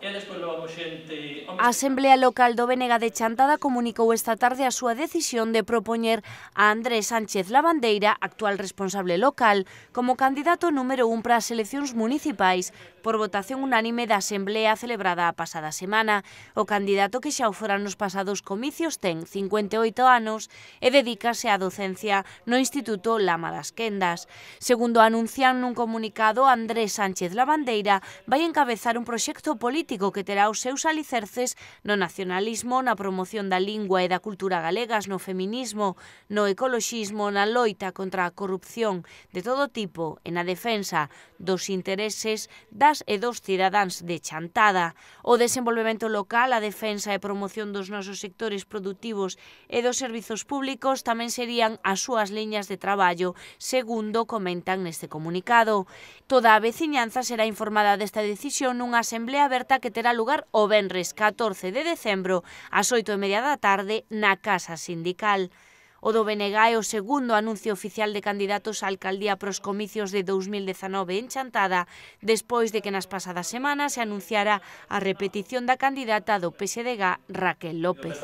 e despois levamos xente... A Asamblea Local do Benega de Chantada comunicou esta tarde a súa decisión de propoñer a Andrés Sánchez Lavandeira, actual responsable local, como candidato número un para as eleccións municipais por votación unánime da Asamblea celebrada a pasada semana. O candidato que xa o fora nos pasados comicios ten 58 anos e dedícase á docencia no Instituto Lama das Quendas. Segundo anuncian nun comunicado, Andrés Sánchez Lavandeira vai encabezar un proxecto político político que terá os seus alicerces no nacionalismo, na promoción da lingua e da cultura galegas, no feminismo, no ecoloxismo, na loita contra a corrupción de todo tipo e na defensa dos intereses das e dos cidadáns de Chantada. O desenvolvemento local, a defensa e promoción dos nosos sectores productivos e dos servizos públicos tamén serían as súas liñas de traballo, segundo comentan neste comunicado. Toda a veciñanza será informada desta decisión nunha asamblea aberta que terá lugar o Benres 14 de decembro ás 8 e media da tarde na Casa Sindical. O do BNG é o segundo anuncio oficial de candidatos á alcaldía pros comicios de 2019 en Chantada, despois de que nas pasadas semanas se anunciara a repetición da candidata do PSDG, Raquel López.